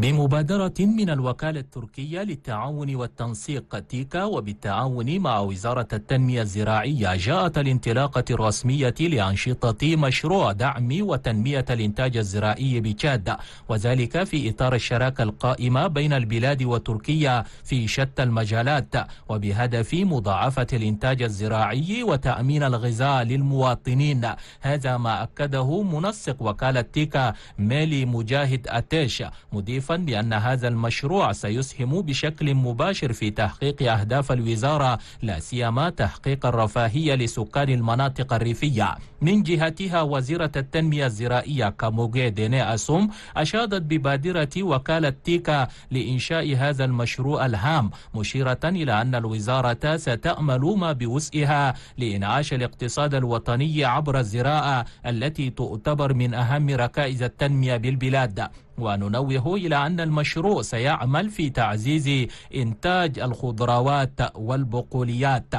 بمبادرة من الوكالة التركية للتعاون والتنسيق تيكا وبالتعاون مع وزارة التنمية الزراعية جاءت الانطلاقة الرسمية لأنشطة مشروع دعم وتنمية الإنتاج الزراعي بتشاد وذلك في إطار الشراكة القائمة بين البلاد وتركيا في شتى المجالات وبهدف مضاعفة الإنتاج الزراعي وتأمين الغذاء للمواطنين هذا ما أكده منسق وكالة تيكا ميلي مجاهد أتيش مضيف مضيفا بأن هذا المشروع سيسهم بشكل مباشر في تحقيق أهداف الوزارة لا سيما تحقيق الرفاهية لسكان المناطق الريفية من جهتها وزيرة التنمية الزراعية كاموغي ديني أسوم أشادت ببادرة وكالة تيكا لإنشاء هذا المشروع الهام مشيرة إلى أن الوزارة ستأمل ما بوسعها لإنعاش الاقتصاد الوطني عبر الزراعة التي تعتبر من أهم ركائز التنمية بالبلاد وننوه إلى أن المشروع سيعمل في تعزيز إنتاج الخضروات والبقوليات